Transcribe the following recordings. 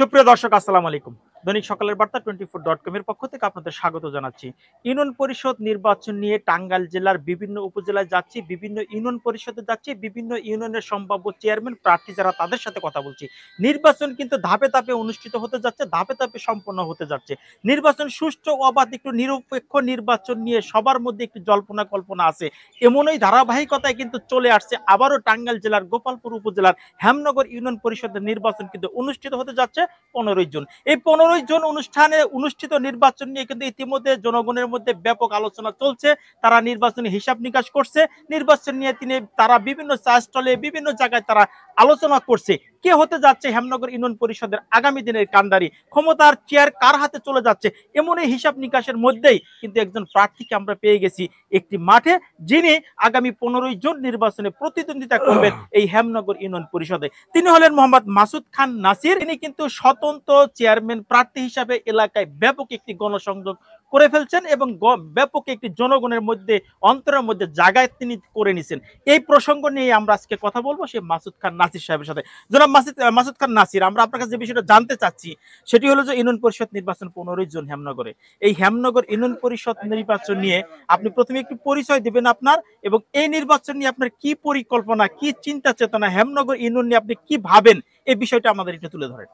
সুপ্রিয় দর্শক আসসালামু আলাইকুম দৈনিক সকালের বার্তা টোয়েন্টি ফোর ডট কমের পক্ষ থেকে আপনাদের স্বাগত জানাচ্ছি ইউনিয়ন পরিষদ নির্বাচন নিয়ে টাঙ্গাইল জেলার বিভিন্ন উপজেলায় যাচ্ছি বিভিন্ন ইউনিয়ন পরিষদে যাচ্ছি বিভিন্ন ইউনিয়নের সম্ভাব্য চেয়ারম্যান প্রার্থী যারা তাদের সাথে কথা বলছি নির্বাচন কিন্তু ধাপে ধাপে অনুষ্ঠিত হতে যাচ্ছে ধাপে ধাপে সম্পন্ন হতে যাচ্ছে নির্বাচন সুষ্ঠু অবাধ একটু নিরপেক্ষ নির্বাচন নিয়ে সবার মধ্যে একটি জল্পনা কল্পনা আছে এমনই ধারাবাহিকতায় কিন্তু চলে আসছে আবারও টাঙ্গাইল জেলার গোপালপুর উপজেলার হেমনগর ইউনিয়ন পরিষদের নির্বাচন কিন্তু অনুষ্ঠিত হতে যাচ্ছে পনেরোই জুন এই পনেরো পনেরোই জন অনুষ্ঠানে অনুষ্ঠিত নির্বাচন নিয়ে কিন্তু ইতিমধ্যে জনগণের মধ্যে ব্যাপক আলোচনা চলছে তারা নির্বাচনী হিসাব নিকাশ করছে নির্বাচন নিয়ে তিনি তারা বিভিন্ন চা স্টলে বিভিন্ন জায়গায় তারা আলোচনা করছে কে হতে যাচ্ছে হেমনগর ইউনিয়ন পরিষদের আগামী দিনের কান্দারি ক্ষমতার চেয়ার কার হাতে চলে যাচ্ছে এমন এই হিসাব নিকাশের মধ্যেই কিন্তু একজন প্রার্থীকে আমরা পেয়ে গেছি একটি মাঠে যিনি আগামী পনেরোই জুন নির্বাচনে প্রতিদ্বন্দ্বিতা করবেন এই হেমনগর ইউনিয়ন পরিষদে তিনি হলেন মোহাম্মদ মাসুদ খান নাসির তিনি কিন্তু স্বতন্ত্র চেয়ারম্যান প্রার্থী হিসাবে এলাকায় ব্যাপক একটি গণসংযোগ করে ফেলছেন এবং ব্যাপক একটি জনগণের মধ্যে অন্তরের মধ্যে জায়গায় তিনি করে নিছেন এই প্রসঙ্গ নিয়ে আমরা আজকে কথা বলবো সে মাসুদ খান নাসির সাহেবের সাথে জনাব মাসুদ মাসুদ খান নাসির আমরা আপনার কাছে যে বিষয়টা জানতে চাচ্ছি সেটি হলো যে ইউনিয়ন পরিষদ নির্বাচন পনেরোই জুন হেমনগরে এই হেমনগর ইউনিয়ন পরিষদ নির্বাচন নিয়ে আপনি প্রথমে একটু পরিচয় দিবেন আপনার এবং এই নির্বাচন নিয়ে আপনার কি পরিকল্পনা কি চিন্তা চেতনা হেমনগর ইউনিয়ন নিয়ে আপনি কি ভাবেন এই বিষয়টা আমাদের একটু তুলে ধরেন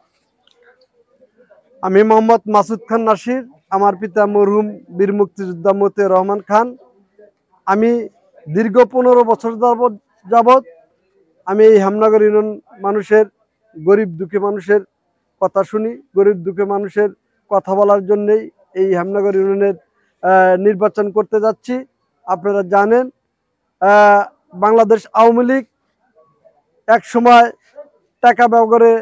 আমি মোহাম্মদ মাসুদ খান নাসির আমার পিতা মরহুম বীর মুক্তিযোদ্ধা মতে রহমান খান আমি দীর্ঘ পনেরো বছর যাবৎ আমি এই হামনগর ইউনিয়ন মানুষের গরিব দুঃখী মানুষের কথা শুনি গরিব দুঃখী মানুষের কথা বলার জন্যেই এই হামনগর ইউনিয়নের নির্বাচন করতে যাচ্ছি আপনারা জানেন বাংলাদেশ আওয়ামী লীগ এক সময় টাকা ব্যবহারে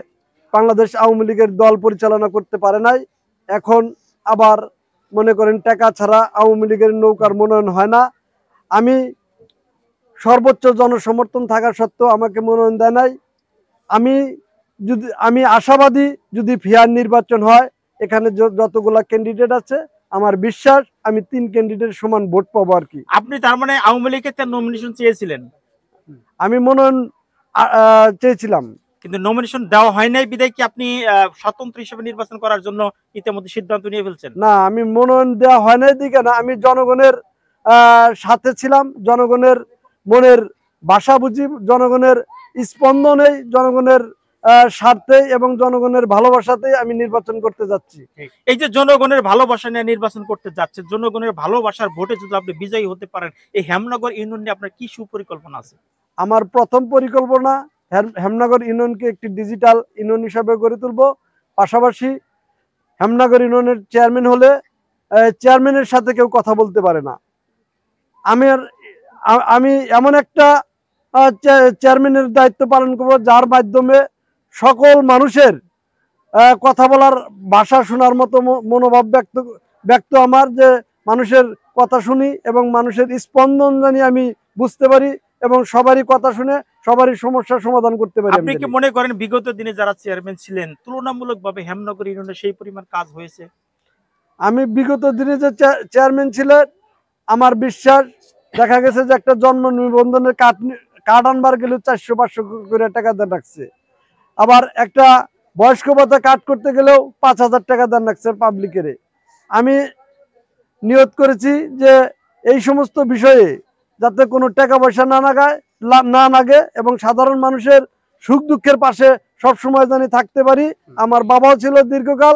বাংলাদেশ আওয়ামী লীগের দল পরিচালনা করতে পারে নাই এখন আবার মনে করেন টাকা ছাড়া আওয়ামী লীগের নৌকার মনোনয়ন হয় না আমি সর্বোচ্চ জনসমর্থন থাকা সত্ত্বেও আমাকে মনোনয়ন দেয় নাই আমি যদি আমি আশাবাদী যদি ফিয়ার নির্বাচন হয় এখানে যতগুলা ক্যান্ডিডেট আছে আমার বিশ্বাস আমি তিন ক্যান্ডিডেট সমান ভোট পাবো আর কি আপনি তার মানে আওয়ামী লীগের নমিনেশন চেয়েছিলেন আমি মনোনয়ন চেয়েছিলাম কিন্তু নমিনেশন দেওয়া হয় নাই বিদায় কি আপনি স্বতন্ত্র হিসেবে নির্বাচন করার জন্য ইতিমধ্যে সিদ্ধান্ত নিয়ে ফেলছেন না আমি মনোনয়ন দেওয়া হয় নাই দিকে না আমি জনগণের সাথে ছিলাম জনগণের মনের ভাষা বুঝি জনগণের স্পন্দনে জনগণের স্বার্থে এবং জনগণের ভালোবাসাতে আমি নির্বাচন করতে যাচ্ছি এই যে জনগণের ভালোবাসা নিয়ে নির্বাচন করতে যাচ্ছে জনগণের ভালোবাসার ভোটে যদি আপনি বিজয়ী হতে পারেন এই হেমনগর ইউনিয়নে আপনার কি সুপরিকল্পনা আছে আমার প্রথম পরিকল্পনা হেমনগর ইউনিয়নকে একটি ডিজিটাল ইউনিয়ন হিসাবে গড়ে তুলব পাশাপাশি হেমনগর ইউনিয়নের চেয়ারম্যান হলে চেয়ারম্যানের সাথে কেউ কথা বলতে পারে না আমি আমি এমন একটা চেয়ারম্যানের দায়িত্ব পালন করব যার মাধ্যমে সকল মানুষের কথা বলার ভাষা শোনার মতো মনোভাব ব্যক্ত ব্যক্ত আমার যে মানুষের কথা শুনি এবং মানুষের স্পন্দন জানি আমি বুঝতে পারি এবং সবারই কথা শুনে সবারই সমস্যার সমাধান করতে পারি আপনি কি মনে করেন বিগত দিনে যারা চেয়ারম্যান ছিলেন তুলনামূলকভাবে হেমনগর ইউনিয়নে সেই পরিমাণ কাজ হয়েছে আমি বিগত দিনে যে চেয়ারম্যান ছিলেন আমার বিশ্বাস দেখা গেছে যে একটা জন্ম নিবন্ধনের কাঠ কার্ড আনবার গেলে চারশো পাঁচশো করে টাকা দেন রাখছে আবার একটা বয়স্ক ভাতা কাট করতে গেলেও পাঁচ হাজার টাকা দেন রাখছে পাবলিকের আমি নিয়োগ করেছি যে এই সমস্ত বিষয়ে যাতে কোনো টাকা পয়সা না লাগায় না লাগে এবং সাধারণ মানুষের সুখ দুঃখের পাশে সবসময় জানি থাকতে পারি আমার বাবাও ছিল দীর্ঘকাল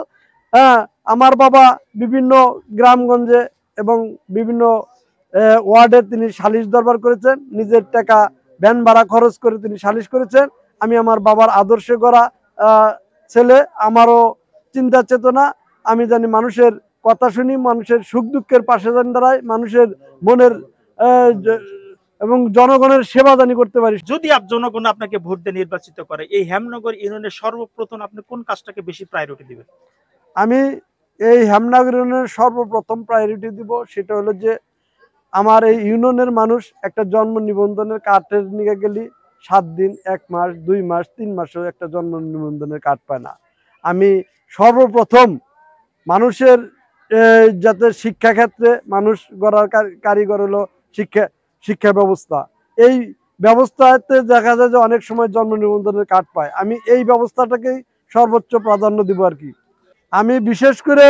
হ্যাঁ আমার বাবা বিভিন্ন গ্রামগঞ্জে এবং বিভিন্ন ওয়ার্ডে তিনি সালিশ দরবার করেছেন নিজের টাকা ভ্যান ভাড়া খরচ করে তিনি সালিশ করেছেন আমি আমার বাবার আদর্শে গড়া ছেলে আমারও চিন্তা চেতনা আমি জানি মানুষের কথা শুনি মানুষের সুখ দুঃখের পাশে জানি দাঁড়ায় মানুষের মনের এবং জনগণের সেবা দানি করতে পারি যদি জনগণ আপনাকে ভোট দিয়ে নির্বাচিত করে এই হেমনগর ইউনিয়নের সর্বপ্রথম আপনি কোন কাজটাকে বেশি প্রায়োরিটি দিবেন আমি এই হেমনগর ইউনিয়নের সর্বপ্রথম প্রায়োরিটি দিব সেটা হলো যে আমার এই ইউনিয়নের মানুষ একটা জন্ম নিবন্ধনের কার্ডের নিয়ে গেলি সাত দিন এক মাস দুই মাস তিন মাসেও একটা জন্ম নিবন্ধনের কার্ড পায় না আমি সর্বপ্রথম মানুষের যাতে শিক্ষাক্ষেত্রে মানুষ গড়ার কারিগর হলো শিক্ষা শিক্ষা ব্যবস্থা এই ব্যবস্থাতে দেখা যায় যে অনেক সময় জন্ম নিবন্ধনের কাঠ পায় আমি এই ব্যবস্থাটাকেই সর্বোচ্চ প্রাধান্য দেব আর কি আমি বিশেষ করে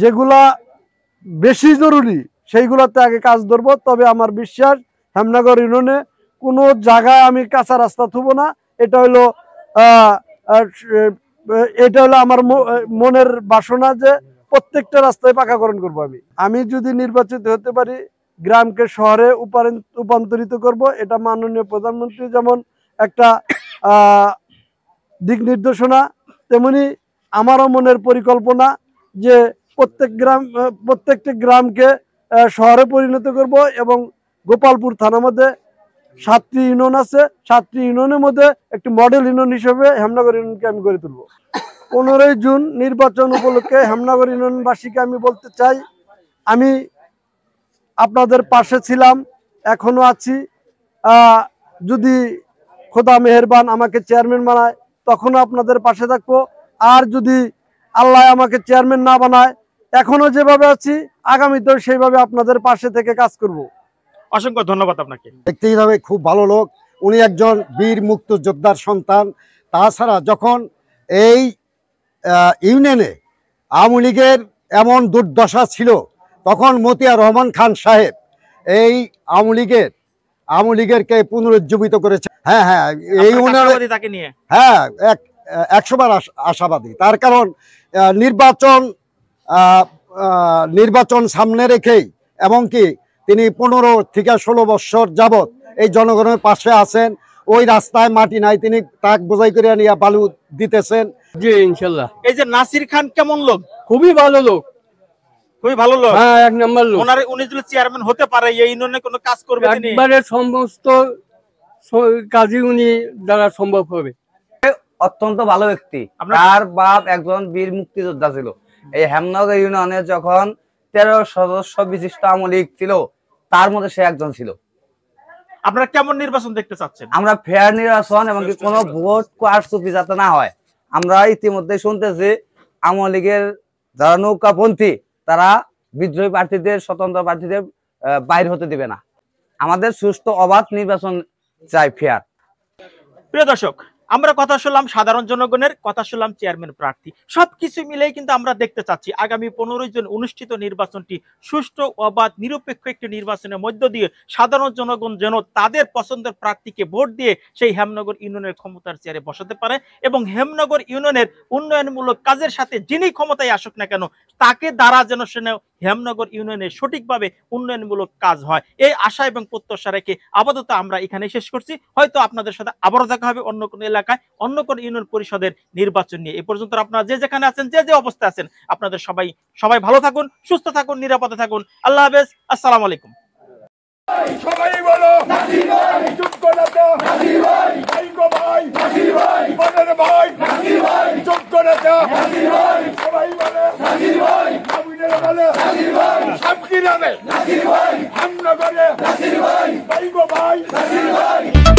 যেগুলা বেশি জরুরি সেইগুলাতে আগে কাজ ধরবো তবে আমার বিশ্বাস হেমনগর ইউনিয়নে কোনো জায়গায় আমি কাঁচা রাস্তা থুব না এটা হলো এটা হলো আমার মনের বাসনা যে প্রত্যেকটা রাস্তায় পাকাকরণ করব আমি আমি যদি নির্বাচিত হতে পারি গ্রামকে শহরে রূপান্তরিত করব এটা মাননীয় প্রধানমন্ত্রী যেমন একটা দিক নির্দেশনা তেমনি আমারও মনের পরিকল্পনা যে প্রত্যেক গ্রাম প্রত্যেকটি গ্রামকে শহরে পরিণত করব এবং গোপালপুর থানার মধ্যে সাতটি ইউনিয়ন আছে সাতটি ইউনিয়নের মধ্যে একটি মডেল ইউনিয়ন হিসেবে হেমনগর ইউনিয়নকে আমি গড়ে তুলব পনেরোই জুন নির্বাচন উপলক্ষে হেমনগর ইউনিয়নবাসীকে আমি বলতে চাই আমি আপনাদের পাশে ছিলাম এখনও আছি যদি খোদা মেহেরবান আমাকে চেয়ারম্যান বানায় তখনও আপনাদের পাশে থাকবো আর যদি আল্লাহ আমাকে চেয়ারম্যান না বানায় এখনও যেভাবে আছি আগামীতেও সেইভাবে আপনাদের পাশে থেকে কাজ করব। অসংখ্য ধন্যবাদ আপনাকে দেখতেই হবে খুব ভালো লোক উনি একজন বীর মুক্ত যোদ্ধার সন্তান তাছাড়া যখন এই ইউনিয়নে আওয়ামী লীগের এমন দুর্দশা ছিল তখন মতিয়া রহমান খান সাহেব এই আওয়ামী লীগের আওয়ামী কে পুনরুজ্জীবিত করেছে হ্যাঁ হ্যাঁ এই নিয়ে হ্যাঁ এক একশোবার আশাবাদী তার কারণ নির্বাচন নির্বাচন সামনে রেখেই এমনকি তিনি পনেরো থেকে ষোলো বৎসর যাবৎ এই জনগণের পাশে আছেন ওই রাস্তায় মাটি নাই তিনি তাক বোঝাই করিয়া নিয়ে বালু দিতেছেন জি ইনশাল্লাহ এই যে নাসির খান কেমন লোক খুবই ভালো লোক হ্যাঁ, অত্যন্ত ভালো ব্যক্তি তার বাপ একজন বীর মুক্তিযোদ্ধা ছিল এই হেমনগর ইউনিয়নে যখন তেরো সদস্য বিশিষ্ট আওয়ামী ছিল তার মধ্যে সে একজন ছিল আপনারা কেমন নির্বাচন দেখতে চাচ্ছেন আমরা ফেয়ার নির্বাচন এবং কোন ভোট কোয়ারচুপি যাতে না হয় আমরা ইতিমধ্যে শুনতেছি আওয়ামী লীগের যারা নৌকাপন্থী তারা বিদ্রোহী প্রার্থীদের স্বতন্ত্র প্রার্থীদের বাইর হতে দেবে না আমাদের সুস্থ অবাধ নির্বাচন চাই ফেয়ার প্রিয় দর্শক আমরা কথা শুনলাম সাধারণ জনগণের কথা শুনলাম চেয়ারম্যান প্রার্থী সবকিছু মিলেই কিন্তু আমরা দেখতে চাচ্ছি আগামী পনেরোই জুন অনুষ্ঠিত নির্বাচনটি সুষ্ঠু অবাধ নিরপেক্ষ একটি নির্বাচনের মধ্য দিয়ে সাধারণ জনগণ যেন তাদের পছন্দের প্রার্থীকে ভোট দিয়ে সেই হেমনগর ইউনিয়নের ক্ষমতার চেয়ারে বসাতে পারে এবং হেমনগর ইউনিয়নের উন্নয়নমূলক কাজের সাথে যিনি ক্ষমতায় আসুক না কেন তাকে দ্বারা যেন সে হেমনগর ইউনিয়নে সঠিকভাবে উন্নয়নমূলক কাজ হয় এই আশা এবং প্রত্যাশা রেখে আপাতত আমরা এখানে শেষ করছি হয়তো আপনাদের সাথে আবারও দেখা হবে অন্য কোনো এলাকায় অন্য কোন ইউনিয়ন পরিষদের নির্বাচন নিয়ে এ পর্যন্ত আপনারা যে যেখানে আছেন যে যে অবস্থায় আছেন আপনাদের সবাই সবাই ভালো থাকুন সুস্থ থাকুন নিরাপদে থাকুন আল্লাহ হাফেজ আসসালাম আলাইকুম সবাই বলো চুপ করো তো ভাই গো ভাই বলেন ভাই চুপ করো তো সবাই বলে বলে সব কি নামে হামনগরে ভাই গো ভাই